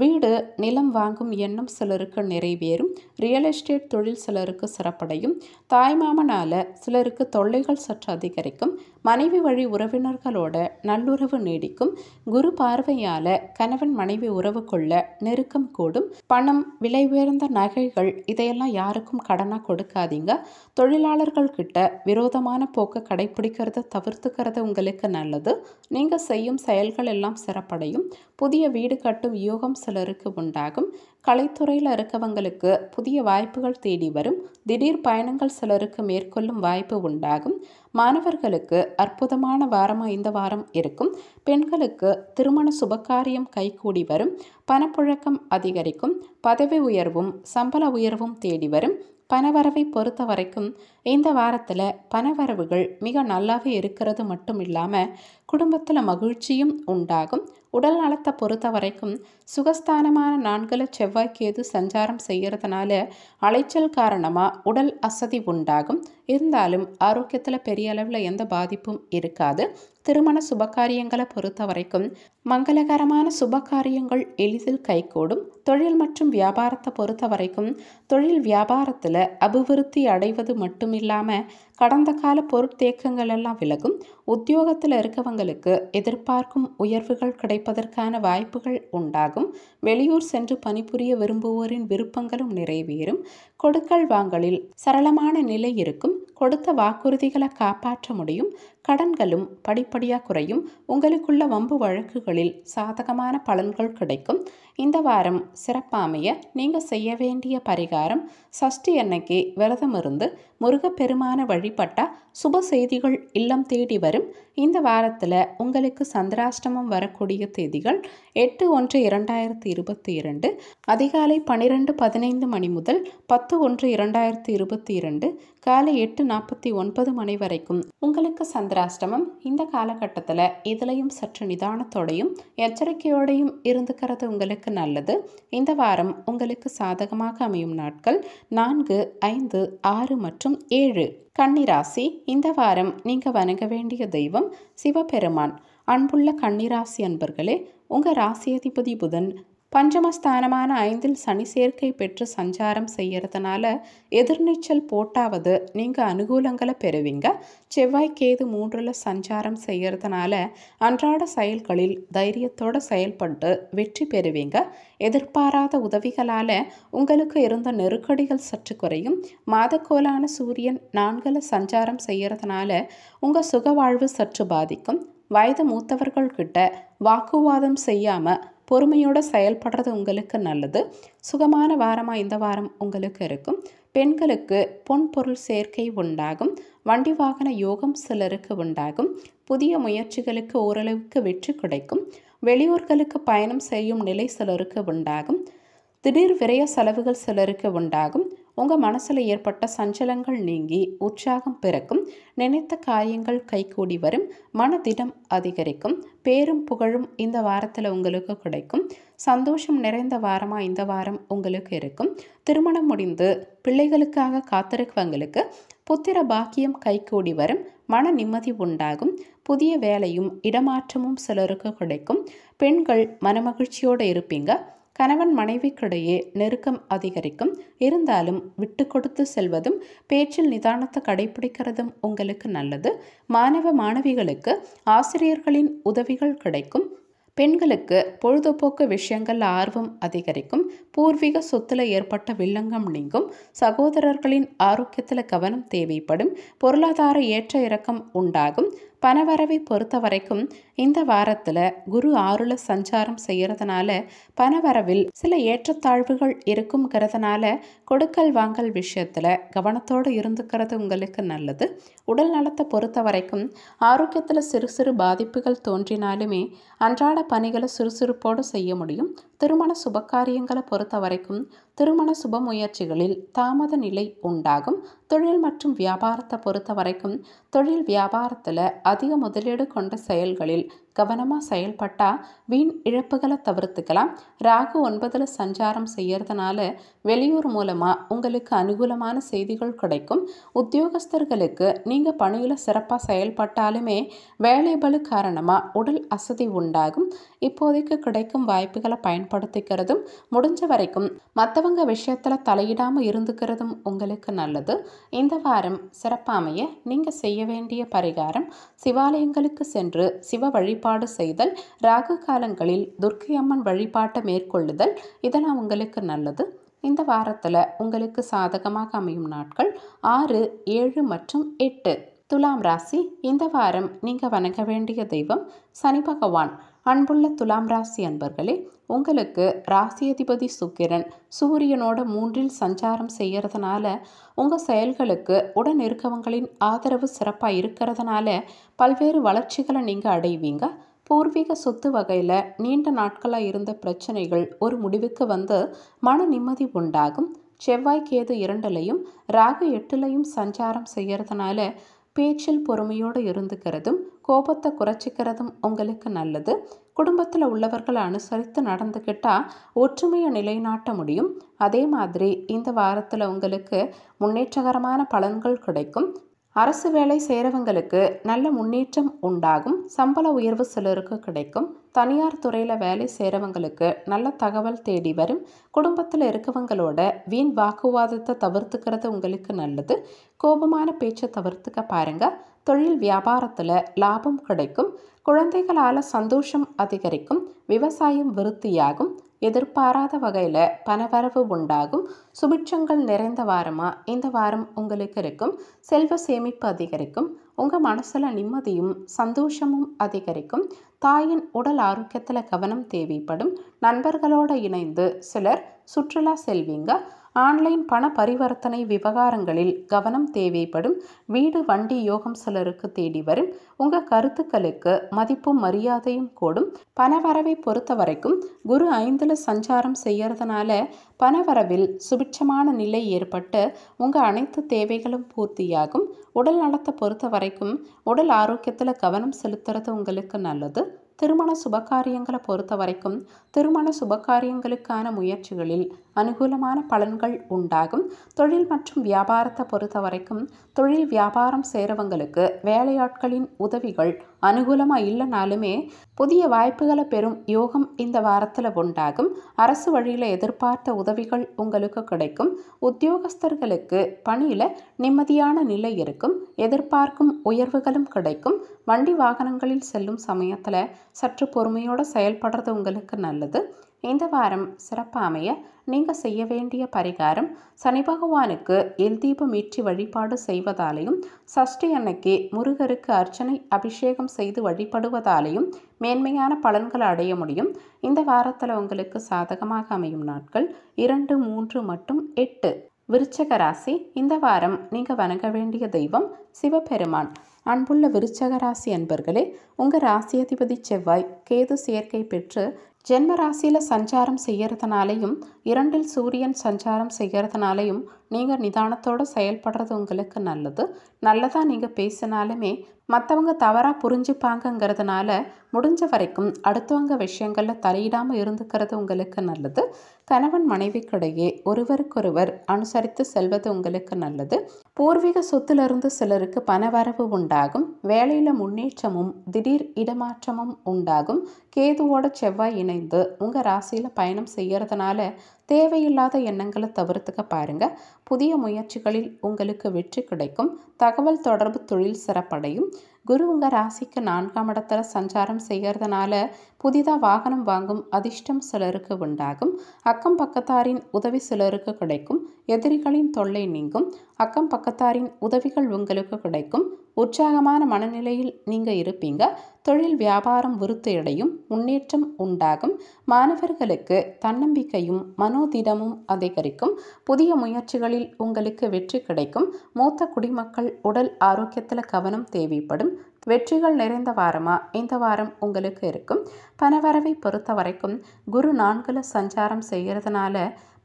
Speaker 1: வீடு நிலம் வாங்கும் எண்ணம் சிலருக்கு நிறைவேறும் ரியல் எஸ்டேட் தொழில் சிலருக்கு சிறப்படையும் தாய்மாமனால் சிலருக்கு தொல்லைகள் சற்று அதிகரிக்கும் மனைவி வழி உறவினர்களோட நல்லுறவு நீடிக்கும் குரு பார்வையால் கணவன் மனைவி உறவு கொள்ள நெருக்கம் கூடும் பணம் விலை உயர்ந்த நகைகள் இதையெல்லாம் யாருக்கும் கடனாக கொடுக்காதீங்க தொழிலாளர்கள் கிட்ட விரோதமான போக்கை கடைபிடிக்கிறத தவிர்த்துக்கிறது உங்களுக்கு நல்லது நீங்கள் செய்யும் செயல்கள் எல்லாம் சிறப்படையும் புதிய வீடு கட்டும் யோகம் சிலருக்கு உண்டாகும் கலைத்துறையில் இருக்கவங்களுக்கு புதிய வாய்ப்புகள் தேடி வரும் திடீர் பயணங்கள் சிலருக்கு மேற்கொள்ளும் வாய்ப்பு உண்டாகும் மாணவர்களுக்கு அற்புதமான வாரமாக இந்த வாரம் இருக்கும் பெண்களுக்கு திருமண சுபகாரியம் கைகூடி வரும் பணப்புழக்கம் அதிகரிக்கும் பதவி உயர்வும் சம்பள உயர்வும் தேடி வரும் பணவரவை பொறுத்த வரைக்கும் இந்த வாரத்தில் பணவரவுகள் மிக நல்லாவே இருக்கிறது மட்டும் இல்லாமல் குடும்பத்தில் மகிழ்ச்சியும் உண்டாகும் உடல் நலத்தை பொறுத்த வரைக்கும் சுகஸ்தானமான நான்கில் செவ்வாய்க்கேது சஞ்சாரம் செய்கிறதுனால அலைச்சல் காரணமாக உடல் அசதி உண்டாகும் இருந்தாலும் ஆரோக்கியத்தில் பெரிய அளவில் எந்த பாதிப்பும் இருக்காது திருமண சுபகாரியங்களை பொறுத்த வரைக்கும் மங்களகரமான சுபகாரியங்கள் எளிதில் கைகூடும் தொழில் மற்றும் வியாபாரத்தை பொறுத்த வரைக்கும் தொழில் வியாபாரத்தில் அபிவிருத்தி அடைவது மட்டும் இல்லாமல் கடந்த கால பொருட்தேக்கங்கள் எல்லாம் விலகும் உத்தியோகத்தில் இருக்கவங்களுக்கு எதிர்பார்க்கும் உயர்வுகள் கிடைப்பதற்கான வாய்ப்புகள் உண்டாகும் வெளியூர் சென்று பணிபுரிய விரும்புவோரின் விருப்பங்களும் நிறைவேறும் கொடுக்கல் வாங்கலில் சரளமான நிலை இருக்கும் கொடுத்த வாக்குறுதிகளை காப்பாற்ற முடியும் கடன்களும் படிப்படியாக குறையும் உங்களுக்குள்ள வம்பு வழக்குகளில் சாதகமான பலன்கள் கிடைக்கும் இந்த வாரம் சிறப்பாமைய நீங்கள் செய்ய வேண்டிய பரிகாரம் சஷ்டி அன்னைக்கு விரதம் இருந்து முருகப்பெருமான வழிபட்டா சுப செய்திகள் இல்லம் தேடி வரும் இந்த வாரத்தில் உங்களுக்கு சந்திராஷ்டமம் வரக்கூடிய தேதிகள் எட்டு ஒன்று இரண்டாயிரத்தி இருபத்தி இரண்டு அதிகாலை பனிரெண்டு பதினைந்து மணி முதல் பத்து ஒன்று இரண்டாயிரத்தி இருபத்தி இரண்டு காலை எட்டு நாற்பத்தி ஒன்பது மணி வரைக்கும் உங்களுக்கு சந்திராஷ்டமம் இந்த காலகட்டத்தில் இதுலையும் சற்று நிதானத்தோடையும் எச்சரிக்கையோடையும் இருந்துக்கிறது உங்களுக்கு நல்லது இந்த வாரம் உங்களுக்கு சாதகமாக அமையும் நாட்கள் நான்கு ஐந்து ஆறு மற்றும் மாதம் ஏழு கன்னிராசி இந்த வாரம் நீங்கள் வணங்க வேண்டிய தெய்வம் சிவபெருமான் அன்புள்ள கன்னிராசி அன்பர்களே உங்கள் ராசியதிபதி புதன் பஞ்சமஸ்தானமான ஐந்தில் சனி சேர்க்கை பெற்று சஞ்சாரம் செய்யறதுனால எதிர்நீச்சல் போட்டாவது நீங்கள் அனுகூலங்களை பெறுவீங்க செவ்வாய் கேது மூன்றில் சஞ்சாரம் செய்யறதுனால அன்றாட செயல்களில் தைரியத்தோடு செயல்பட்டு வெற்றி பெறுவீங்க எதிர்பாராத உதவிகளால் உங்களுக்கு இருந்த நெருக்கடிகள் சற்று குறையும் மாதக்கோலான சூரியன் நான்கில் சஞ்சாரம் செய்யறதுனால உங்கள் சுக வாழ்வு சற்று பாதிக்கும் வயது மூத்தவர்கள்கிட்ட வாக்குவாதம் செய்யாமல் பொறுமையோடு செயல்படுறது உங்களுக்கு நல்லது சுகமான வாரமாக இந்த வாரம் உங்களுக்கு இருக்கும் பெண்களுக்கு பொன் பொருள் சேர்க்கை உண்டாகும் வண்டி வாகன யோகம் சிலருக்கு உண்டாகும் புதிய முயற்சிகளுக்கு ஓரளவுக்கு வெற்றி கிடைக்கும் வெளியூர்களுக்கு பயணம் செய்யும் நிலை சிலருக்கு உண்டாகும் திடீர் விரைய செலவுகள் சிலருக்கு உண்டாகும் உங்கள் மனசில் ஏற்பட்ட சஞ்சலங்கள் நீங்கி உற்சாகம் பிறக்கும் நினைத்த காரியங்கள் கைகூடி வரும் மனதிடம் அதிகரிக்கும் பேரும் புகழும் இந்த வாரத்தில் உங்களுக்கு கிடைக்கும் சந்தோஷம் நிறைந்த வாரமாக இந்த வாரம் உங்களுக்கு இருக்கும் திருமணம் முடிந்து பிள்ளைகளுக்காக காத்திருக்கவங்களுக்கு புத்திர பாக்கியம் கைகூடி வரும் மன நிம்மதி உண்டாகும் புதிய வேலையும் இடமாற்றமும் சிலருக்கு கிடைக்கும் பெண்கள் மனமகிழ்ச்சியோடு இருப்பீங்க கணவன் மனைவிக்கிடையே நெருக்கம் அதிகரிக்கும் இருந்தாலும் விட்டு கொடுத்து செல்வதும் பேச்சில் நிதானத்தை கடைபிடிக்கிறதும் உங்களுக்கு நல்லது மாணவ மாணவிகளுக்கு ஆசிரியர்களின் உதவிகள் கிடைக்கும் பெண்களுக்கு பொழுதுபோக்கு விஷயங்கள் ஆர்வம் அதிகரிக்கும் பூர்வீக சொத்துல ஏற்பட்ட வில்லங்கம் நீங்கும் சகோதரர்களின் ஆரோக்கியத்தில் கவனம் தேவைப்படும் பொருளாதார ஏற்ற இறக்கம் உண்டாகும் பணவரவை பொறுத்த வரைக்கும் இந்த வாரத்தில் குரு ஆறுல சஞ்சாரம் செய்கிறதுனால பணவரவில் சில ஏற்றத்தாழ்வுகள் இருக்குங்கிறதுனால கொடுக்கல் வாங்கல் விஷயத்தில் கவனத்தோடு இருந்துக்கிறது உங்களுக்கு நல்லது உடல் நலத்தை பொறுத்த வரைக்கும் ஆரோக்கியத்தில் சிறு சிறு பாதிப்புகள் தோன்றினாலுமே அன்றாட பணிகளை சுறுசுறுப்போடு செய்ய முடியும் திருமண சுபக்காரியங்களை பொறுத்த வரைக்கும் திருமண சுப முயற்சிகளில் தாமத நிலை உண்டாகும் தொழில் மற்றும் வியாபாரத்தை பொறுத்த வரைக்கும் தொழில் வியாபாரத்தில் அதிக முதலீடு கொண்ட செயல்களில் கவனமாக செயல்பட்டால் வீண் இழப்புகளை தவிர்த்துக்கலாம் ராகு ஒன்பதில் சஞ்சாரம் செய்யறதுனால வெளியூர் மூலமாக உங்களுக்கு அனுகூலமான செய்திகள் கிடைக்கும் உத்தியோகஸ்தர்களுக்கு நீங்கள் பணியில் சிறப்பாக செயல்பட்டாலுமே வேலைபளு காரணமாக உடல் அசதி உண்டாகும் இப்போதைக்கு கிடைக்கும் வாய்ப்புகளை பயன்படுத்திக்கிறதும் முடிஞ்ச வரைக்கும் மற்றவங்க விஷயத்தில் தலையிடாமல் இருந்துக்கிறதும் உங்களுக்கு நல்லது இந்த வாரம் சிறப்பாமைய நீங்கள் செய்ய வேண்டிய பரிகாரம் சிவாலயங்களுக்கு சென்று சிவ வழிபாடு செய்தல் ராகு காலங்களில் துர்க்கை அம்மன் வழிபாட்டை மேற்கொள்ளுதல் இதெல்லாம் உங்களுக்கு நல்லது இந்த வாரத்தில் உங்களுக்கு சாதகமாக அமையும் நாட்கள் ஆறு ஏழு மற்றும் எட்டு துலாம் ராசி இந்த வாரம் நீங்கள் வணங்க வேண்டிய தெய்வம் சனி பகவான் அன்புள்ள துலாம் ராசி அன்பர்களே உங்களுக்கு ராசியதிபதி சுக்கிரன் சூரியனோட மூன்றில் சஞ்சாரம் செய்கிறதுனால உங்கள் செயல்களுக்கு உடன் இருக்கவங்களின் ஆதரவு சிறப்பாக இருக்கிறதுனால பல்வேறு வளர்ச்சிகளை நீங்கள் அடைவீங்க பூர்வீக சொத்து வகையில் நீண்ட நாட்களாக இருந்த பிரச்சனைகள் ஒரு முடிவுக்கு வந்து மன நிம்மதி உண்டாகும் செவ்வாய் கேது இரண்டிலையும் ராகு எட்டுலையும் சஞ்சாரம் செய்கிறதுனால பேச்சில் பொறுமையோடு இருந்துக்கிறதும் கோபத்தை குறைச்சிக்கிறதும் உங்களுக்கு நல்லது குடும்பத்தில் உள்ளவர்களை அனுசரித்து நடந்துக்கிட்டால் ஒற்றுமையை நிலைநாட்ட முடியும் அதே மாதிரி இந்த வாரத்தில் உங்களுக்கு முன்னேற்றகரமான பலன்கள் கிடைக்கும் அரசு வேலை செய்கிறவங்களுக்கு நல்ல முன்னேற்றம் உண்டாகும் சம்பள உயர்வு சிலருக்கு கிடைக்கும் தனியார் துறையில் வேலை செய்கிறவங்களுக்கு நல்ல தகவல் தேடி வரும் குடும்பத்தில் இருக்கவங்களோட வீண் வாக்குவாதத்தை தவிர்த்துக்கிறது உங்களுக்கு நல்லது கோபமான பேச்சை தவிர்த்துக்க பாருங்கள் தொழில் வியாபாரத்தில் லாபம் கிடைக்கும் குழந்தைகளால் சந்தோஷம் அதிகரிக்கும் விவசாயம் விருத்தியாகும் எதிர்பாராத வகையில் பணவரவு உண்டாகும் சுபிட்சங்கள் நிறைந்த வாரமாக இந்த வாரம் உங்களுக்கு இருக்கும் செல்வ சேமிப்பு அதிகரிக்கும் உங்கள் மனசில் நிம்மதியும் சந்தோஷமும் அதிகரிக்கும் தாயின் உடல் ஆரோக்கியத்தில் கவனம் தேவைப்படும் நண்பர்களோடு இணைந்து சிலர் சுற்றுலா செல்வீங்க ஆன்லைன் பண பரிவர்த்தனை விவகாரங்களில் கவனம் தேவைப்படும் வீடு வண்டி யோகம் சிலருக்கு தேடி வரும் உங்கள் கருத்துக்களுக்கு மதிப்பும் மரியாதையும் கூடும் பணவரவை பொறுத்த வரைக்கும் குரு ஐந்தில் சஞ்சாரம் செய்யறதுனால பணவரவில் சுபிட்சமான நிலை ஏற்பட்டு உங்கள் அனைத்து தேவைகளும் பூர்த்தியாகும் உடல் நலத்தை பொறுத்த வரைக்கும் உடல் ஆரோக்கியத்தில் கவனம் செலுத்துறது உங்களுக்கு நல்லது திருமண சுபகாரியங்களை பொறுத்த வரைக்கும் திருமண சுபகாரியங்களுக்கான முயற்சிகளில் அனுகூலமான பலன்கள் உண்டாகும் தொழில் மற்றும் வியாபாரத்தை பொறுத்த வரைக்கும் தொழில் வியாபாரம் செய்கிறவங்களுக்கு வேலையாட்களின் உதவிகள் அனுகூலமாக இல்லைனாலுமே புதிய வாய்ப்புகளை பெறும் யோகம் இந்த வாரத்தில் உண்டாகும் அரசு வழியில் எதிர்பார்த்த உதவிகள் உங்களுக்கு கிடைக்கும் உத்தியோகஸ்தர்களுக்கு பணியில் நிம்மதியான நிலை இருக்கும் எதிர்பார்க்கும் உயர்வுகளும் கிடைக்கும் வண்டி வாகனங்களில் செல்லும் சமயத்தில் சற்று பொறுமையோடு செயல்படுறது உங்களுக்கு நல்லது இந்த வாரம் சிறப்பாமைய நீங்கள் செய்ய வேண்டிய பரிகாரம் சனி பகவானுக்கு எல் தீபம் ஏற்றி வழிபாடு செய்வதாலேயும் சஷ்டி அன்னைக்கு முருகருக்கு அர்ச்சனை அபிஷேகம் செய்து வழிபடுவதாலேயும் மேன்மையான பலன்கள் அடைய முடியும் இந்த வாரத்தில் உங்களுக்கு சாதகமாக அமையும் நாட்கள் இரண்டு மூன்று மற்றும் எட்டு விருச்சக ராசி இந்த வாரம் நீங்கள் வணங்க வேண்டிய தெய்வம் சிவபெருமான் அன்புள்ள விருச்சக ராசி அன்பர்களே உங்கள் ராசியதிபதி செவ்வாய் கேது சேர்க்கை பெற்று ஜென்ம ராசியில் சஞ்சாரம் செய்கிறதுனாலையும் இரண்டில் சூரியன் சஞ்சாரம் செய்கிறதுனாலையும் நீங்கள் நிதானத்தோடு செயல்படுறது உங்களுக்கு நல்லது நல்லதாக நீங்கள் பேசினாலுமே மற்றவங்க தவறாக புரிஞ்சுப்பாங்கங்கிறதுனால முடிஞ்ச வரைக்கும் அடுத்தவங்க விஷயங்களில் தலையிடாமல் இருந்துக்கிறது உங்களுக்கு நல்லது கணவன் மனைவிக்கிடையே ஒருவருக்கொருவர் அனுசரித்து செல்வது உங்களுக்கு நல்லது பூர்வீக சொத்திலிருந்து சிலருக்கு பணவரவு உண்டாகும் வேலையில் முன்னேற்றமும் திடீர் இடமாற்றமும் உண்டாகும் கேதுவோட செவ்வாய் இணைந்து உங்கள் ராசியில் பயணம் செய்கிறதுனால தேவையில்லாத எண்ணங்களை தவிர்த்துக்க பாருங்க புதிய முயற்சிகளில் உங்களுக்கு வெற்றி கிடைக்கும் தகவல் தொடர்பு தொழில் சிறப்படையும் குரு உங்கள் ராசிக்கு நான்காம் இடத்துல சஞ்சாரம் செய்கிறதுனால புதிதாக வாகனம் வாங்கும் அதிர்ஷ்டம் சிலருக்கு உண்டாகும் அக்கம் பக்கத்தாரின் உதவி சிலருக்கு கிடைக்கும் எதிரிகளின் தொல்லை நீங்கும் அக்கம் பக்கத்தாரின் உதவிகள் உங்களுக்கு கிடைக்கும் உற்சாகமான மனநிலையில் நீங்கள் இருப்பீங்க தொழில் வியாபாரம் விருத்தையடையும் முன்னேற்றம் உண்டாகும் மாணவர்களுக்கு தன்னம்பிக்கையும் மனோதிடமும் அதிகரிக்கும் புதிய முயற்சிகளில் உங்களுக்கு வெற்றி கிடைக்கும் மூத்த குடிமக்கள் உடல் ஆரோக்கியத்தில் கவனம் தேவைப்படும் வெற்றிகள் நிறைந்த வாரமா இந்த வாரம் உங்களுக்கு இருக்கும் பணவரவை பொறுத்த வரைக்கும் குரு நான்குல சஞ்சாரம் செய்கிறதுனால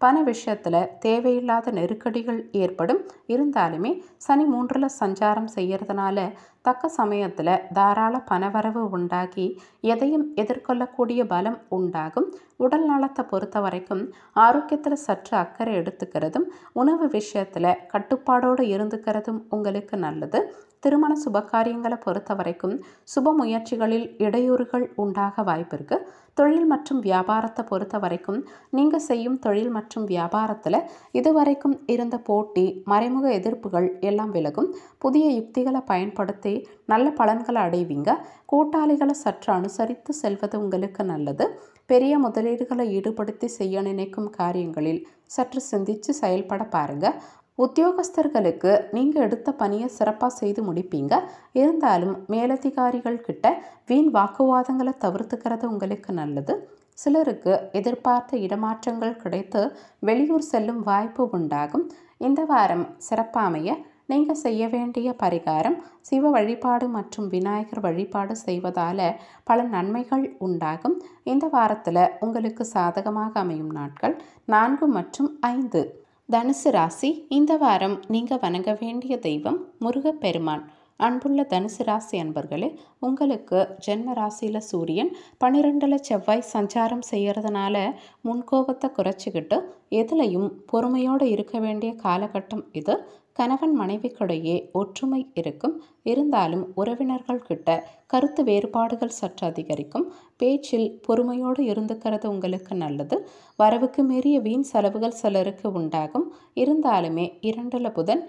Speaker 1: பண விஷயத்தில் தேவையில்லாத நெருக்கடிகள் ஏற்படும் இருந்தாலுமே சனி மூன்றில் சஞ்சாரம் செய்கிறதுனால தக்க சமயத்தில் தாராள பணவரவு உண்டாகி எதையும் எதிர்கொள்ளக்கூடிய பலம் உண்டாகும் உடல் நலத்தை பொறுத்த வரைக்கும் ஆரோக்கியத்தில் சற்று அக்கறை எடுத்துக்கிறதும் உணவு விஷயத்தில் கட்டுப்பாடோடு இருந்துக்கிறதும் உங்களுக்கு நல்லது திருமண சுபகாரியங்களை பொறுத்த வரைக்கும் சுப முயற்சிகளில் இடையூறுகள் உண்டாக வாய்ப்பிருக்கு தொழில் மற்றும் வியாபாரத்தை பொறுத்த வரைக்கும் நீங்கள் செய்யும் தொழில் மற்றும் வியாபாரத்தில் இதுவரைக்கும் இருந்த போட்டி மறைமுக எதிர்ப்புகள் எல்லாம் விலகும் புதிய யுக்திகளை பயன்படுத்தி நல்ல பலன்களை அடைவீங்க கூட்டாளிகளை சற்று அனுசரித்து செல்வது உங்களுக்கு நல்லது பெரிய முதலீடுகளை ஈடுபடுத்தி செய்ய நினைக்கும் காரியங்களில் சற்று சிந்தித்து செயல்பட பாருங்கள் உத்தியோகஸ்தர்களுக்கு நீங்கள் எடுத்த பணியை சிறப்பாக செய்து முடிப்பீங்க இருந்தாலும் மேலதிகாரிகள் கிட்ட வீண் வாக்குவாதங்களை தவிர்த்துக்கிறது உங்களுக்கு நல்லது சிலருக்கு எதிர்பார்த்த இடமாற்றங்கள் கிடைத்து வெளியூர் செல்லும் வாய்ப்பு உண்டாகும் இந்த வாரம் சிறப்பாமைய நீங்கள் செய்ய வேண்டிய பரிகாரம் சிவ வழிபாடு மற்றும் விநாயகர் வழிபாடு செய்வதால் பல நன்மைகள் உண்டாகும் இந்த வாரத்தில் உங்களுக்கு சாதகமாக அமையும் நாட்கள் நான்கு மற்றும் ஐந்து தனுசு ராசி இந்த வாரம் நீங்கள் வணங்க வேண்டிய தெய்வம் முருகப்பெருமான் அன்புள்ள தனுசு ராசி அன்பர்களே உங்களுக்கு ஜென்ம ராசியில் சூரியன் பன்னிரெண்டில் செவ்வாய் சஞ்சாரம் செய்கிறதுனால முன்கோபத்தை குறைச்சிக்கிட்டு எதுலையும் பொறுமையோடு இருக்க வேண்டிய காலகட்டம் இது கணவன் மனைவிக்கிடையே ஒற்றுமை இருக்கும் இருந்தாலும் உறவினர்கள் கிட்ட கருத்து வேறுபாடுகள் சற்று அதிகரிக்கும் பேச்சில் பொறுமையோடு இருந்துக்கிறது உங்களுக்கு நல்லது வரவுக்கு மீறிய வீண் செலவுகள் சிலருக்கு உண்டாகும் இருந்தாலுமே இரண்டில் புதன்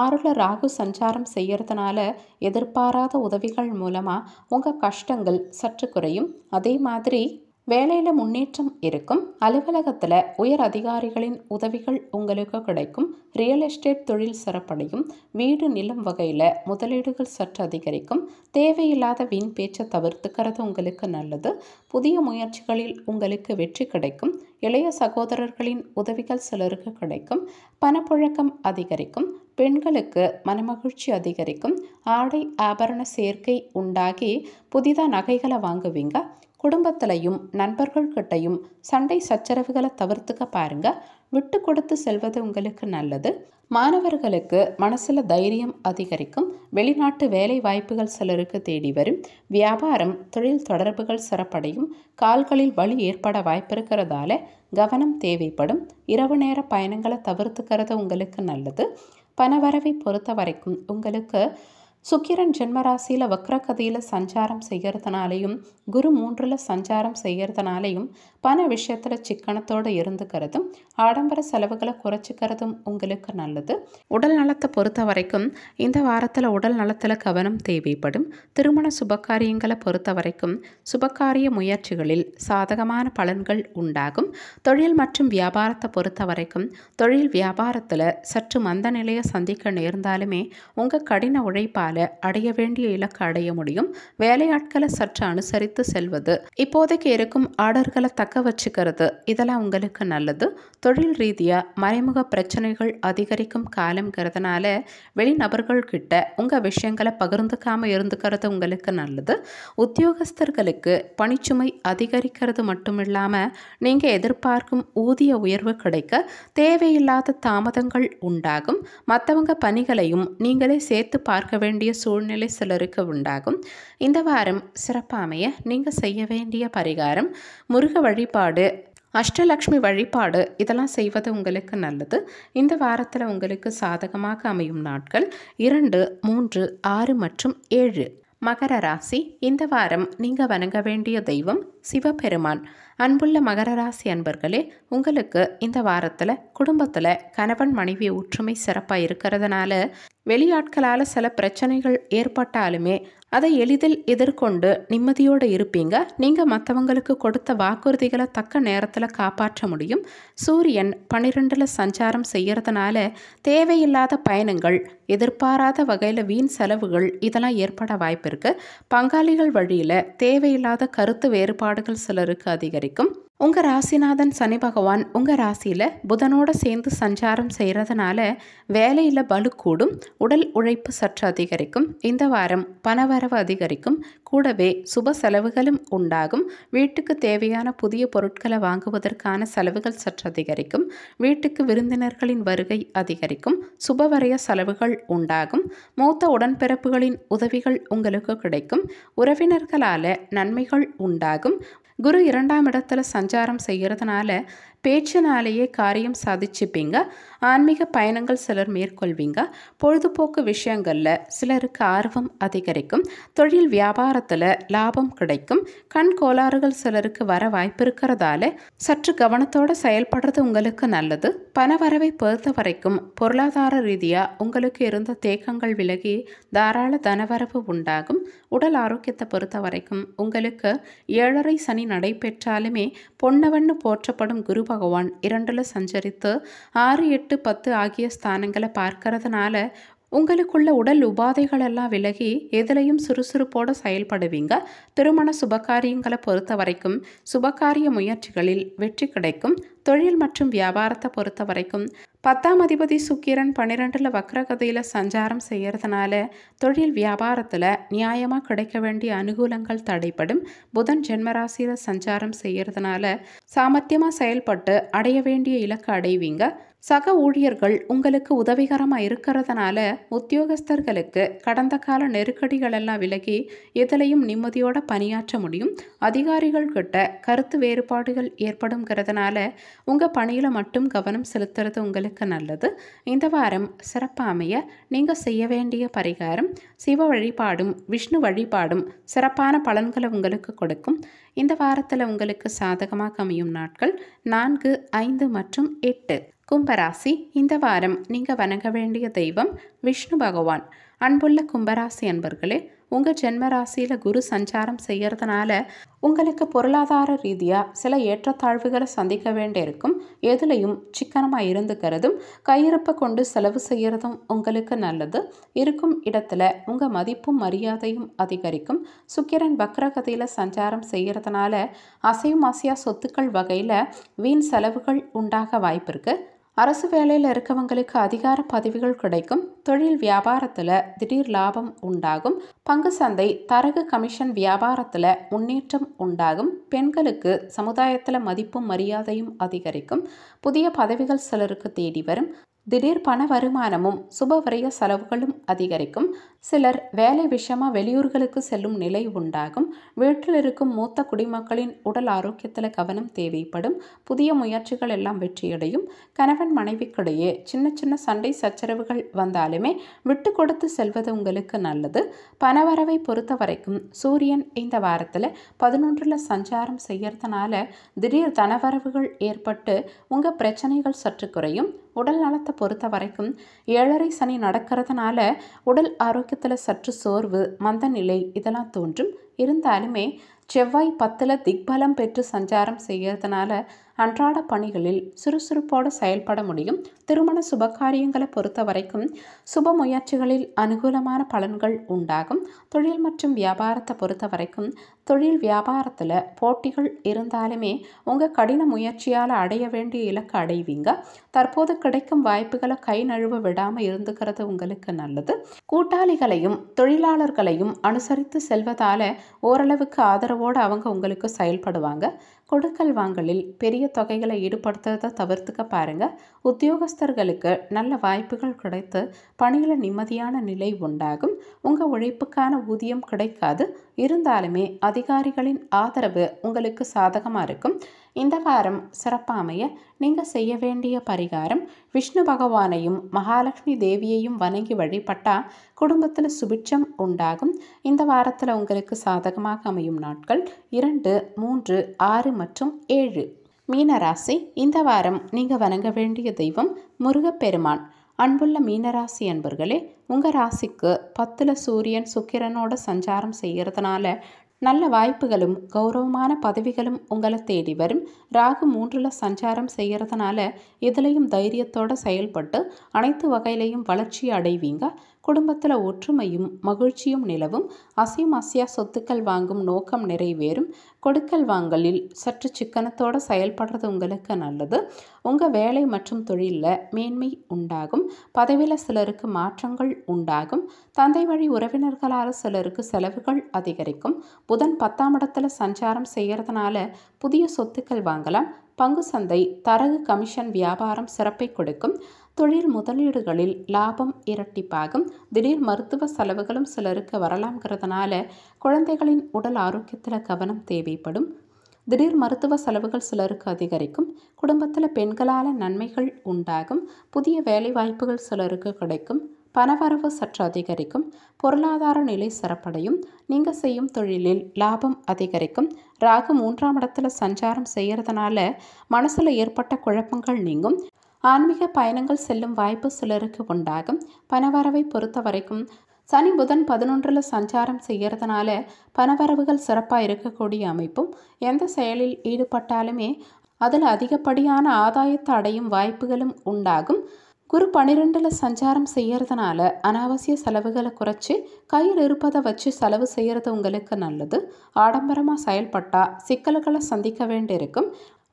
Speaker 1: ஆறுல ராகு சஞ்சாரம் செய்யறதுனால எதிர்பாராத உதவிகள் மூலமாக உங்கள் கஷ்டங்கள் சற்று குறையும் அதே மாதிரி வேலையில் முன்னேற்றம் இருக்கும் அலுவலகத்தில் உயர் அதிகாரிகளின் உதவிகள் உங்களுக்கு கிடைக்கும் ரியல் எஸ்டேட் தொழில் சிறப்படையும் வீடு நிலம் வகையில் முதலீடுகள் சற்று அதிகரிக்கும் தேவையில்லாத வீண் பேச்சை தவிர்த்துக்கிறது உங்களுக்கு நல்லது புதிய முயற்சிகளில் உங்களுக்கு வெற்றி கிடைக்கும் இளைய சகோதரர்களின் உதவிகள் சிலருக்கு கிடைக்கும் பணப்புழக்கம் அதிகரிக்கும் பெண்களுக்கு மனமகிழ்ச்சி அதிகரிக்கும் ஆடை ஆபரண சேர்க்கை உண்டாகி புதிதாக நகைகளை வாங்குவீங்க குடும்பத்திலையும் நண்பர்கள்கிட்டையும் சண்டை சச்சரவுகளை தவிர்த்துக்க பாருங்க விட்டு கொடுத்து செல்வது உங்களுக்கு நல்லது மாணவர்களுக்கு மனசில் தைரியம் அதிகரிக்கும் வெளிநாட்டு வேலை வாய்ப்புகள் சிலருக்கு தேடி வரும் வியாபாரம் தொழில் தொடர்புகள் சிறப்படையும் கால்களில் வழி ஏற்பட வாய்ப்பிருக்கிறதால கவனம் தேவைப்படும் இரவு நேர பயணங்களை தவிர்த்துக்கிறது உங்களுக்கு நல்லது பணவரவை பொறுத்த வரைக்கும் உங்களுக்கு சுக்கிரன் ஜென்மராசியில் வக்ரகதியில் சஞ்சாரம் செய்கிறதுனாலையும் குரு மூன்றில் சஞ்சாரம் செய்கிறதுனாலையும் பண விஷயத்தில் சிக்கனத்தோடு இருந்துக்கிறதும் ஆடம்பர செலவுகளை குறைச்சிக்கிறதும் உங்களுக்கு நல்லது உடல் நலத்தை பொறுத்த வரைக்கும் இந்த வாரத்தில் உடல் நலத்தில் கவனம் தேவைப்படும் திருமண சுபகாரியங்களை பொறுத்த வரைக்கும் சுபகாரிய முயற்சிகளில் சாதகமான பலன்கள் உண்டாகும் தொழில் மற்றும் வியாபாரத்தை பொறுத்த வரைக்கும் தொழில் வியாபாரத்தில் சற்று மந்த நிலையை சந்திக்க நேர்ந்தாலுமே உங்கள் கடின உழைப்பால் உங்களால் அடைய வேண்டிய இலக்கு அடைய முடியும் வேலையாட்களை சற்று அனுசரித்து செல்வது இப்போதைக்கு இருக்கும் ஆர்டர்களை தக்க வச்சுக்கிறது இதெல்லாம் உங்களுக்கு நல்லது தொழில் ரீதியாக மறைமுக பிரச்சனைகள் அதிகரிக்கும் காலங்கிறதுனால வெளிநபர்கள் கிட்ட உங்கள் விஷயங்களை பகிர்ந்துக்காமல் இருந்துக்கிறது உங்களுக்கு நல்லது உத்தியோகஸ்தர்களுக்கு பணிச்சுமை அதிகரிக்கிறது மட்டும் இல்லாமல் நீங்கள் எதிர்பார்க்கும் ஊதிய உயர்வு கிடைக்க தேவையில்லாத தாமதங்கள் உண்டாகும் மற்றவங்க பணிகளையும் நீங்களே சேர்த்து பார்க்க வேண்டும் வேண்டிய சூழ்நிலை சிலருக்கு உண்டாகும் இந்த வாரம் சிறப்பாமைய நீங்கள் செய்ய வேண்டிய பரிகாரம் முருக வழிபாடு அஷ்டலக்ஷ்மி வழிபாடு இதெல்லாம் செய்வது உங்களுக்கு நல்லது இந்த வாரத்தில் உங்களுக்கு சாதகமாக அமையும் நாட்கள் இரண்டு மூன்று ஆறு மற்றும் ஏழு மகர ராசி இந்த வாரம் நீங்கள் வணங்க வேண்டிய தெய்வம் சிவபெருமான் அன்புள்ள மகர ராசி அன்பர்களே உங்களுக்கு இந்த வாரத்தில் குடும்பத்தில் கணவன் மனைவி ஒற்றுமை சிறப்பாக இருக்கிறதுனால வெளியாட்களால் சில பிரச்சனைகள் ஏற்பட்டாலுமே அதை எளிதில் எதிர்கொண்டு நிம்மதியோடு இருப்பீங்க நீங்கள் மற்றவங்களுக்கு கொடுத்த வாக்குறுதிகளை தக்க நேரத்தில் காப்பாற்ற முடியும் சூரியன் பன்னிரெண்டில் சஞ்சாரம் செய்கிறதுனால தேவையில்லாத பயணங்கள் எதிர்பாராத வகையில் வீண் செலவுகள் இதெல்லாம் ஏற்பட வாய்ப்பு இருக்குது பங்காளிகள் வழியில் தேவையில்லாத கருத்து வேறுபாடுகள் சிலருக்கு அதிகரிக்கும் உங்கள் ராசிநாதன் சனி பகவான் உங்கள் ராசியில் புதனோடு சேர்ந்து சஞ்சாரம் செய்கிறதுனால வேலையில் பலு கூடும் உடல் உழைப்பு சற்று அதிகரிக்கும் இந்த வாரம் பணவரவு அதிகரிக்கும் கூடவே சுப செலவுகளும் உண்டாகும் வீட்டுக்கு தேவையான புதிய பொருட்களை வாங்குவதற்கான செலவுகள் சற்று அதிகரிக்கும் வீட்டுக்கு விருந்தினர்களின் வருகை அதிகரிக்கும் சுபவரைய செலவுகள் உண்டாகும் மூத்த உடன்பிறப்புகளின் உதவிகள் உங்களுக்கு கிடைக்கும் உறவினர்களால் நன்மைகள் உண்டாகும் குரு இரண்டாம் இடத்துல சஞ்சாரம் செய்கிறதுனால பேச்சினாலேயே காரியம் சாதிச்சுப்பீங்க ஆன்மீக பயணங்கள் சிலர் மேற்கொள்வீங்க பொழுதுபோக்கு விஷயங்களில் சிலருக்கு ஆர்வம் அதிகரிக்கும் தொழில் வியாபாரத்தில் லாபம் கிடைக்கும் கண் கோளாறுகள் சிலருக்கு வர வாய்ப்பு இருக்கிறதால சற்று கவனத்தோடு செயல்படுறது உங்களுக்கு நல்லது பணவரவை பொறுத்த வரைக்கும் பொருளாதார ரீதியாக உங்களுக்கு இருந்த தேக்கங்கள் விலகி தாராள தனவரவு உண்டாகும் உடல் ஆரோக்கியத்தை பொறுத்த வரைக்கும் உங்களுக்கு ஏழரை சனி நடைபெற்றாலுமே பொன்னவண்ணு போற்றப்படும் குரு பகவான் இரண்டில் சஞ்சரித்து ஆறு எட்டு பத்து ஆகிய ஸ்தானங்களை பார்க்கறதுனால உங்களுக்குள்ள உடல் உபாதைகளெல்லாம் விலகி எதிலையும் சுறுசுறுப்போடு செயல்படுவீங்க திருமண சுபகாரியங்களை பொறுத்த வரைக்கும் சுபகாரிய முயற்சிகளில் வெற்றி கிடைக்கும் தொழில் மற்றும் வியாபாரத்தை பொறுத்த வரைக்கும் பத்தாம் அதிபதி சுக்கிரன் பன்னிரெண்டில் வக்ரகதியில் சஞ்சாரம் செய்கிறதுனால தொழில் வியாபாரத்தில் நியாயமாக கிடைக்க வேண்டிய அனுகூலங்கள் தடைப்படும் புதன் ஜென்மராசியில் சஞ்சாரம் செய்கிறதுனால சாமர்த்தியமாக செயல்பட்டு அடைய வேண்டிய இலக்கை அடைவீங்க சக ஊழியர்கள் உங்களுக்கு உதவிகரமாக இருக்கிறதுனால உத்தியோகஸ்தர்களுக்கு கடந்த கால நெருக்கடிகள் எல்லாம் விலகி எதிலையும் நிம்மதியோடு பணியாற்ற முடியும் அதிகாரிகள் கிட்ட கருத்து வேறுபாடுகள் ஏற்படும்ங்கிறதுனால உங்கள் பணியில் மட்டும் கவனம் செலுத்துறது உங்களுக்கு நல்லது இந்த வாரம் சிறப்பாமைய நீங்கள் செய்ய வேண்டிய பரிகாரம் சிவ வழிபாடும் விஷ்ணு வழிபாடும் சிறப்பான பலன்களை உங்களுக்கு கொடுக்கும் இந்த வாரத்தில் உங்களுக்கு சாதகமாக அமையும் நாட்கள் நான்கு ஐந்து மற்றும் எட்டு கும்பராசி இந்த வாரம் நீங்கள் வணங்க வேண்டிய தெய்வம் விஷ்ணு பகவான் அன்புள்ள கும்பராசி அன்பர்களே உங்கள் ஜென்ம ராசியில் குரு சஞ்சாரம் செய்கிறதுனால உங்களுக்கு பொருளாதார ரீதியாக சில ஏற்றத்தாழ்வுகளை சந்திக்க வேண்டியிருக்கும் எதுலையும் சிக்கனமாக இருந்துக்கிறதும் கையிருப்பை கொண்டு செலவு செய்கிறதும் உங்களுக்கு நல்லது இருக்கும் இடத்துல உங்கள் மதிப்பும் மரியாதையும் அதிகரிக்கும் சுக்கிரன் வக்ரகதியில் சஞ்சாரம் செய்கிறதுனால அசையும் அசையா சொத்துக்கள் வகையில் வீண் செலவுகள் உண்டாக வாய்ப்பு இருக்குது அரசு வேலையில் இருக்கவங்களுக்கு அதிகார பதவிகள் கிடைக்கும் தொழில் வியாபாரத்தில் திடீர் லாபம் உண்டாகும் பங்கு சந்தை தரகு கமிஷன் வியாபாரத்தில் முன்னேற்றம் உண்டாகும் பெண்களுக்கு சமுதாயத்தில் மதிப்பும் மரியாதையும் அதிகரிக்கும் புதிய பதவிகள் சிலருக்கு தேடி வரும் திடீர் பண வருமானமும் சுப விரய செலவுகளும் அதிகரிக்கும் சிலர் வேலை விஷயமா வெளியூர்களுக்கு செல்லும் நிலை உண்டாகும் வீட்டில் இருக்கும் மூத்த குடிமக்களின் உடல் ஆரோக்கியத்தில் கவனம் தேவைப்படும் புதிய முயற்சிகள் எல்லாம் வெற்றியடையும் கணவன் மனைவிக்கிடையே சின்ன சின்ன சண்டை சச்சரவுகள் வந்தாலுமே விட்டு கொடுத்து செல்வது உங்களுக்கு நல்லது பணவரவை பொறுத்த வரைக்கும் சூரியன் இந்த வாரத்தில் பதினொன்றில் சஞ்சாரம் செய்யறதுனால திடீர் தனவரவுகள் ஏற்பட்டு உங்கள் பிரச்சனைகள் சற்று குறையும் உடல் நலத்தை பொறுத்த வரைக்கும் ஏழரை சனி நடக்கிறதுனால உடல் ஆரோக்கிய வைக்கத்தில் சற்று சோர்வு மந்தநிலை இதெல்லாம் தோன்றும் இருந்தாலுமே செவ்வாய் பத்தில் திக்பலம் பெற்று சஞ்சாரம் செய்கிறதுனால அன்றாட பணிகளில் சுறுசுறுப்போடு செயல்பட முடியும் திருமண சுபகாரியங்களை பொறுத்த வரைக்கும் சுப முயற்சிகளில் அனுகூலமான பலன்கள் உண்டாகும் தொழில் மற்றும் வியாபாரத்தை பொறுத்த வரைக்கும் தொழில் வியாபாரத்தில் போட்டிகள் இருந்தாலுமே உங்கள் கடின முயற்சியால் அடைய வேண்டிய இலக்கு அடைவீங்க தற்போது கிடைக்கும் வாய்ப்புகளை கை நழுவ விடாமல் இருந்துக்கிறது உங்களுக்கு நல்லது கூட்டாளிகளையும் தொழிலாளர்களையும் அனுசரித்து செல்வதால் ஓரளவுக்கு ஆதரவோடு அவங்க உங்களுக்கு செயல்படுவாங்க கொடுக்கல் வாங்கலில் பெரிய தொகைகளை ஈடுபடுத்துறதை தவிர்த்துக்க பாருங்க உத்தியோகஸ்தர்களுக்கு நல்ல வாய்ப்புகள் கிடைத்து பணியில் நிம்மதியான நிலை உண்டாகும் உங்கள் உழைப்புக்கான ஊதியம் கிடைக்காது இருந்தாலுமே அதிகாரிகளின் ஆதரவு உங்களுக்கு சாதகமாக இருக்கும் இந்த வாரம் சிறப்பாமைய நீங்கள் செய்ய வேண்டிய பரிகாரம் விஷ்ணு பகவானையும் மகாலட்சுமி தேவியையும் வணங்கி வழிபட்டால் குடும்பத்தில் சுபிட்சம் உண்டாகும் இந்த வாரத்தில் உங்களுக்கு சாதகமாக அமையும் நாட்கள் இரண்டு மூன்று ஆறு மற்றும் ஏழு மீனராசி இந்த வாரம் நீங்கள் வணங்க வேண்டிய தெய்வம் முருகப்பெருமான் அன்புள்ள மீனராசி அன்பர்களே உங்கள் ராசிக்கு பத்தில் சூரியன் சுக்கிரனோட சஞ்சாரம் செய்கிறதுனால நல்ல வாய்ப்புகளும் கௌரவமான பதவிகளும் உங்களை தேடி வரும் ராகு மூன்றில் சஞ்சாரம் செய்கிறதுனால இதுலேயும் தைரியத்தோடு செயல்பட்டு அனைத்து வகையிலையும் வளர்ச்சி அடைவீங்க குடும்பத்தில் ஒற்றுமையும் மகிழ்ச்சியும் நிலவும் அசியா சொத்துக்கள் வாங்கும் நோக்கம் நிறைவேறும் கொடுக்கல் வாங்கலில் சற்று சிக்கனத்தோடு செயல்படுறது உங்களுக்கு நல்லது உங்கள் வேலை மற்றும் தொழிலில் மேன்மை உண்டாகும் பதவியில் சிலருக்கு மாற்றங்கள் உண்டாகும் தந்தை வழி உறவினர்களால் சிலருக்கு செலவுகள் அதிகரிக்கும் புதன் பத்தாம் இடத்துல சஞ்சாரம் செய்கிறதுனால புதிய சொத்துக்கள் வாங்கலாம் பங்கு சந்தை தரகு கமிஷன் வியாபாரம் சிறப்பை கொடுக்கும் தொழில் முதலீடுகளில் லாபம் இரட்டிப்பாகும் திடீர் மருத்துவ செலவுகளும் சிலருக்கு வரலாம்ங்கிறதுனால குழந்தைகளின் உடல் ஆரோக்கியத்தில் கவனம் தேவைப்படும் திடீர் மருத்துவ செலவுகள் சிலருக்கு அதிகரிக்கும் குடும்பத்தில் பெண்களால் நன்மைகள் உண்டாகும் புதிய வேலை வாய்ப்புகள் சிலருக்கு கிடைக்கும் பணவரவு சற்று அதிகரிக்கும் பொருளாதார நிலை சிறப்படையும் நீங்கள் செய்யும் தொழிலில் லாபம் அதிகரிக்கும் ராகு மூன்றாம் இடத்துல சஞ்சாரம் செய்கிறதுனால மனசில் ஏற்பட்ட குழப்பங்கள் நீங்கும் ஆன்மீக பயணங்கள் செல்லும் வாய்ப்பு சிலருக்கு உண்டாகும் பணவரவை பொறுத்த வரைக்கும் சனி புதன் பதினொன்றில் சஞ்சாரம் செய்கிறதுனால பணவரவுகள் சிறப்பாக இருக்கக்கூடிய அமைப்பும் எந்த செயலில் ஈடுபட்டாலுமே அதில் அதிகப்படியான ஆதாயத்தை அடையும் வாய்ப்புகளும் உண்டாகும் குரு பனிரெண்டில் சஞ்சாரம் செய்கிறதுனால அனாவசிய செலவுகளை குறைச்சி கையில் இருப்பதை வச்சு செலவு செய்கிறது உங்களுக்கு நல்லது ஆடம்பரமாக செயல்பட்டால் சிக்கல்களை சந்திக்க வேண்டியிருக்கும்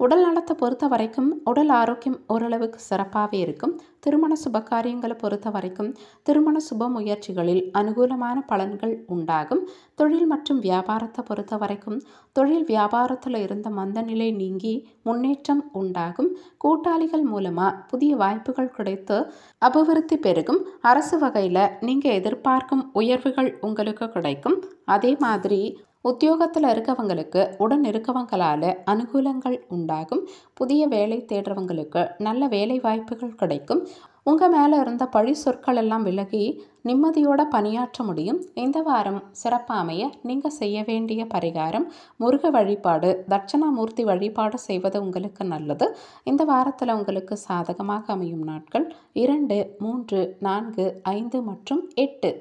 Speaker 1: உடல் நலத்தை பொறுத்த வரைக்கும் உடல் ஆரோக்கியம் ஓரளவுக்கு சிறப்பாகவே இருக்கும் திருமண சுப காரியங்களை பொறுத்த வரைக்கும் திருமண சுப முயற்சிகளில் அனுகூலமான பலன்கள் உண்டாகும் தொழில் மற்றும் வியாபாரத்தை பொறுத்த வரைக்கும் தொழில் வியாபாரத்தில் இருந்த மந்த நிலை நீங்கி முன்னேற்றம் உண்டாகும் கூட்டாளிகள் மூலமாக புதிய வாய்ப்புகள் கிடைத்து அபிவிருத்தி பெருகும் அரசு வகையில் நீங்கள் எதிர்பார்க்கும் உயர்வுகள் உங்களுக்கு கிடைக்கும் அதே மாதிரி உத்தியோகத்தில் இருக்கவங்களுக்கு உடன் இருக்கவங்களால் அனுகூலங்கள் உண்டாகும் புதிய வேலை தேடுறவங்களுக்கு நல்ல வேலை வாய்ப்புகள் கிடைக்கும் உங்கள் மேலே இருந்த பழி சொற்கள் எல்லாம் விலகி நிம்மதியோட பணியாற்ற முடியும் இந்த வாரம் சிறப்பாமைய நீங்கள் செய்ய வேண்டிய பரிகாரம் முருக வழிபாடு தட்சணாமூர்த்தி வழிபாடு செய்வது உங்களுக்கு நல்லது இந்த வாரத்தில் உங்களுக்கு சாதகமாக அமையும் நாட்கள் இரண்டு மூன்று நான்கு ஐந்து மற்றும் எட்டு